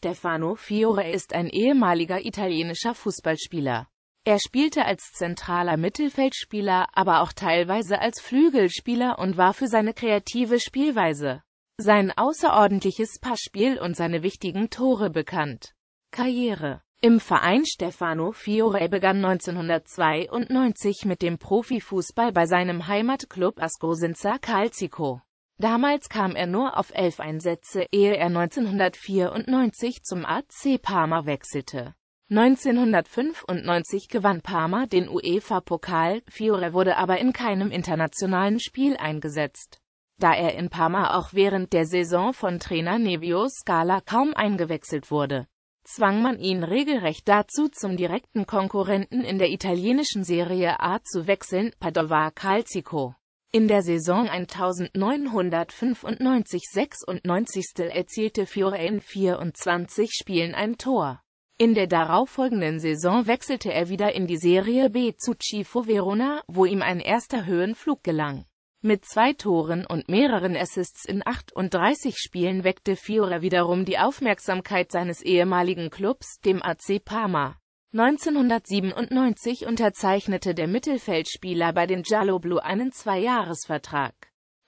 Stefano Fiore ist ein ehemaliger italienischer Fußballspieler. Er spielte als zentraler Mittelfeldspieler, aber auch teilweise als Flügelspieler und war für seine kreative Spielweise, sein außerordentliches Passspiel und seine wichtigen Tore bekannt. Karriere Im Verein Stefano Fiore begann 1992 mit dem Profifußball bei seinem Heimatclub Ascosinza Calcico. Damals kam er nur auf elf Einsätze, ehe er 1994 zum AC Parma wechselte. 1995 gewann Parma den UEFA-Pokal, Fiore wurde aber in keinem internationalen Spiel eingesetzt. Da er in Parma auch während der Saison von Trainer Nevio Scala kaum eingewechselt wurde, zwang man ihn regelrecht dazu, zum direkten Konkurrenten in der italienischen Serie A zu wechseln, Padova Calcico. In der Saison 1995-96 erzielte Fiore in 24 Spielen ein Tor. In der darauffolgenden Saison wechselte er wieder in die Serie B zu Chifo Verona, wo ihm ein erster Höhenflug gelang. Mit zwei Toren und mehreren Assists in 38 Spielen weckte Fiore wiederum die Aufmerksamkeit seines ehemaligen Clubs, dem AC Parma. 1997 unterzeichnete der Mittelfeldspieler bei den giallo Blue einen Zweijahresvertrag.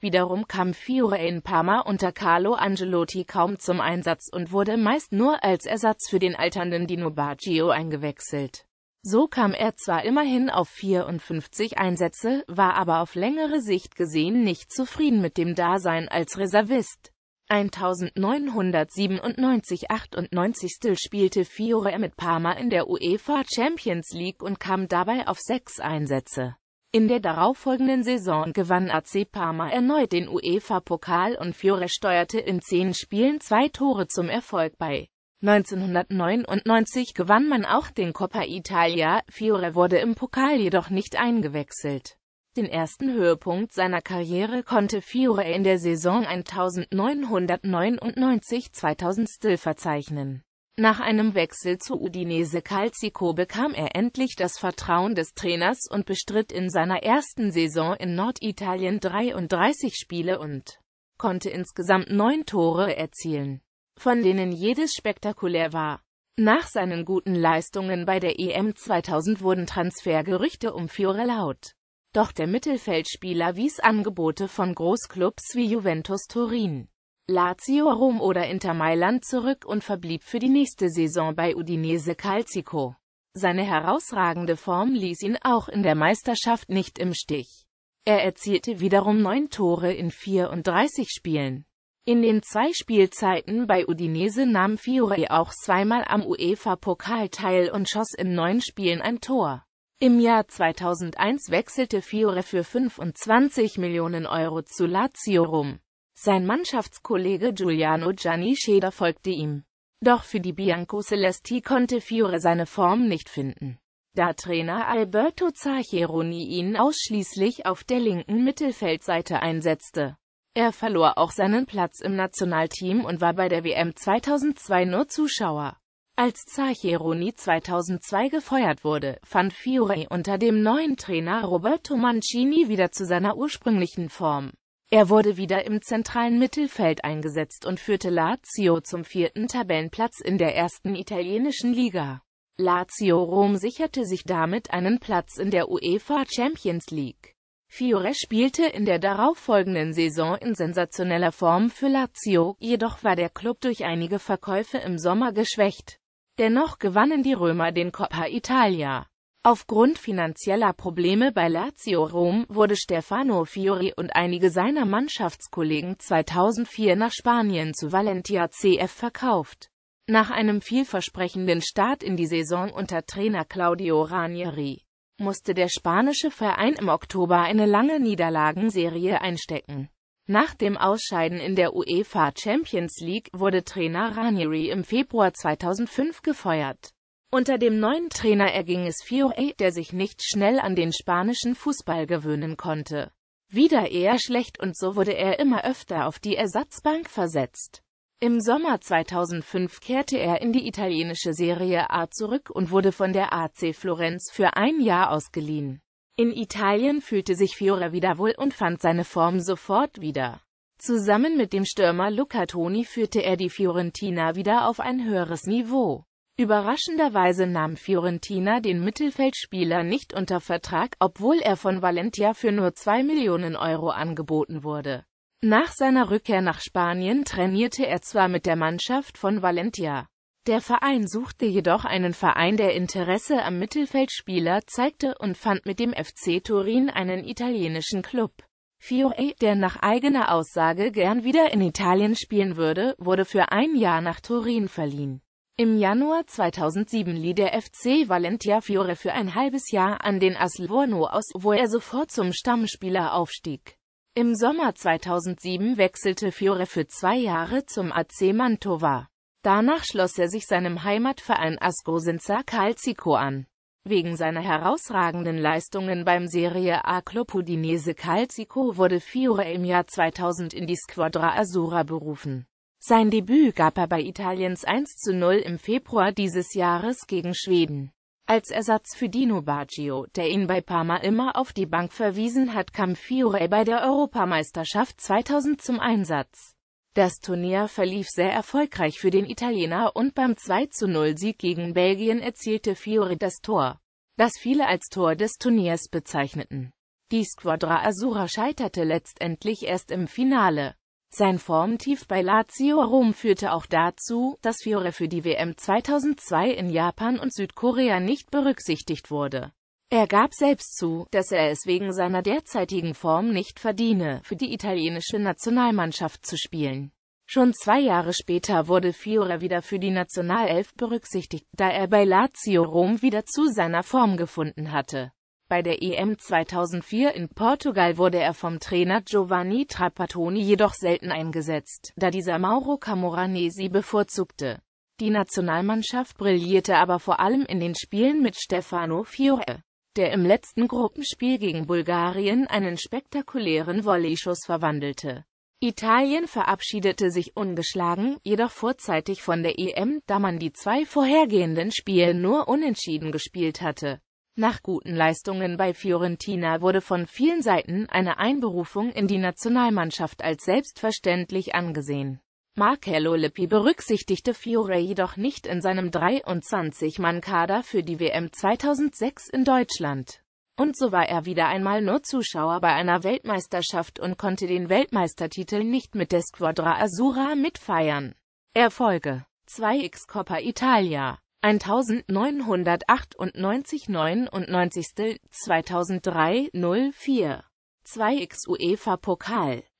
Wiederum kam Fiore in Parma unter Carlo Angelotti kaum zum Einsatz und wurde meist nur als Ersatz für den alternden Dino Baggio eingewechselt. So kam er zwar immerhin auf 54 Einsätze, war aber auf längere Sicht gesehen nicht zufrieden mit dem Dasein als Reservist. 1997-98 spielte Fiore mit Parma in der UEFA Champions League und kam dabei auf sechs Einsätze. In der darauffolgenden Saison gewann AC Parma erneut den UEFA-Pokal und Fiore steuerte in zehn Spielen zwei Tore zum Erfolg bei. 1999 gewann man auch den Coppa Italia, Fiore wurde im Pokal jedoch nicht eingewechselt den ersten Höhepunkt seiner Karriere konnte Fiore in der Saison 1999-2000 verzeichnen. Nach einem Wechsel zu Udinese Calcico bekam er endlich das Vertrauen des Trainers und bestritt in seiner ersten Saison in Norditalien 33 Spiele und konnte insgesamt neun Tore erzielen, von denen jedes spektakulär war. Nach seinen guten Leistungen bei der EM 2000 wurden Transfergerüchte um Fiore laut. Doch der Mittelfeldspieler wies Angebote von Großklubs wie Juventus Turin, Lazio Rom oder Inter Mailand zurück und verblieb für die nächste Saison bei Udinese Calcico. Seine herausragende Form ließ ihn auch in der Meisterschaft nicht im Stich. Er erzielte wiederum neun Tore in 34 Spielen. In den zwei Spielzeiten bei Udinese nahm Fiore auch zweimal am UEFA-Pokal teil und schoss in neun Spielen ein Tor. Im Jahr 2001 wechselte Fiore für 25 Millionen Euro zu Lazio rum. Sein Mannschaftskollege Giuliano Gianni Scheder folgte ihm. Doch für die Bianco Celesti konnte Fiore seine Form nicht finden da Trainer Alberto Zaccheroni ihn ausschließlich auf der linken Mittelfeldseite einsetzte. Er verlor auch seinen Platz im Nationalteam und war bei der WM 2002 nur Zuschauer. Als Zaccheroni 2002 gefeuert wurde, fand Fiore unter dem neuen Trainer Roberto Mancini wieder zu seiner ursprünglichen Form. Er wurde wieder im zentralen Mittelfeld eingesetzt und führte Lazio zum vierten Tabellenplatz in der ersten italienischen Liga. Lazio Rom sicherte sich damit einen Platz in der UEFA Champions League. Fiore spielte in der darauffolgenden Saison in sensationeller Form für Lazio, jedoch war der Klub durch einige Verkäufe im Sommer geschwächt. Dennoch gewannen die Römer den Coppa Italia. Aufgrund finanzieller Probleme bei Lazio Rom wurde Stefano Fiori und einige seiner Mannschaftskollegen 2004 nach Spanien zu Valentia CF verkauft. Nach einem vielversprechenden Start in die Saison unter Trainer Claudio Ranieri musste der spanische Verein im Oktober eine lange Niederlagenserie einstecken. Nach dem Ausscheiden in der UEFA Champions League wurde Trainer Ranieri im Februar 2005 gefeuert. Unter dem neuen Trainer erging es Fiore, der sich nicht schnell an den spanischen Fußball gewöhnen konnte. Wieder eher schlecht und so wurde er immer öfter auf die Ersatzbank versetzt. Im Sommer 2005 kehrte er in die italienische Serie A zurück und wurde von der AC Florenz für ein Jahr ausgeliehen. In Italien fühlte sich Fiore wieder wohl und fand seine Form sofort wieder. Zusammen mit dem Stürmer Luca Toni führte er die Fiorentina wieder auf ein höheres Niveau. Überraschenderweise nahm Fiorentina den Mittelfeldspieler nicht unter Vertrag, obwohl er von Valentia für nur 2 Millionen Euro angeboten wurde. Nach seiner Rückkehr nach Spanien trainierte er zwar mit der Mannschaft von Valentia. Der Verein suchte jedoch einen Verein, der Interesse am Mittelfeldspieler zeigte und fand mit dem FC Turin einen italienischen Club. Fiore, der nach eigener Aussage gern wieder in Italien spielen würde, wurde für ein Jahr nach Turin verliehen. Im Januar 2007 lieh der FC Valentia Fiore für ein halbes Jahr an den AS Livorno aus, wo er sofort zum Stammspieler aufstieg. Im Sommer 2007 wechselte Fiore für zwei Jahre zum AC Mantova. Danach schloss er sich seinem Heimatverein Askosenza Calcico an. Wegen seiner herausragenden Leistungen beim Serie A-Club Udinese Calcico wurde Fiore im Jahr 2000 in die Squadra Azzurra berufen. Sein Debüt gab er bei Italiens 1 zu 0 im Februar dieses Jahres gegen Schweden. Als Ersatz für Dino Baggio, der ihn bei Parma immer auf die Bank verwiesen hat, kam Fiore bei der Europameisterschaft 2000 zum Einsatz. Das Turnier verlief sehr erfolgreich für den Italiener und beim 2-0-Sieg gegen Belgien erzielte Fiore das Tor, das viele als Tor des Turniers bezeichneten. Die Squadra Azura scheiterte letztendlich erst im Finale. Sein Formtief bei Lazio Rom führte auch dazu, dass Fiore für die WM 2002 in Japan und Südkorea nicht berücksichtigt wurde. Er gab selbst zu, dass er es wegen seiner derzeitigen Form nicht verdiene, für die italienische Nationalmannschaft zu spielen. Schon zwei Jahre später wurde Fiore wieder für die Nationalelf berücksichtigt, da er bei Lazio Rom wieder zu seiner Form gefunden hatte. Bei der EM 2004 in Portugal wurde er vom Trainer Giovanni Trapattoni jedoch selten eingesetzt, da dieser Mauro Camoranesi bevorzugte. Die Nationalmannschaft brillierte aber vor allem in den Spielen mit Stefano Fiore der im letzten Gruppenspiel gegen Bulgarien einen spektakulären Volley-Schuss verwandelte. Italien verabschiedete sich ungeschlagen, jedoch vorzeitig von der EM, da man die zwei vorhergehenden Spiele nur unentschieden gespielt hatte. Nach guten Leistungen bei Fiorentina wurde von vielen Seiten eine Einberufung in die Nationalmannschaft als selbstverständlich angesehen. Marcello Lippi berücksichtigte Fiore jedoch nicht in seinem 23-Mann-Kader für die WM 2006 in Deutschland. Und so war er wieder einmal nur Zuschauer bei einer Weltmeisterschaft und konnte den Weltmeistertitel nicht mit der Squadra Azzurra mitfeiern. Erfolge 2x Coppa Italia 1998 99 2003 04 2x UEFA Pokal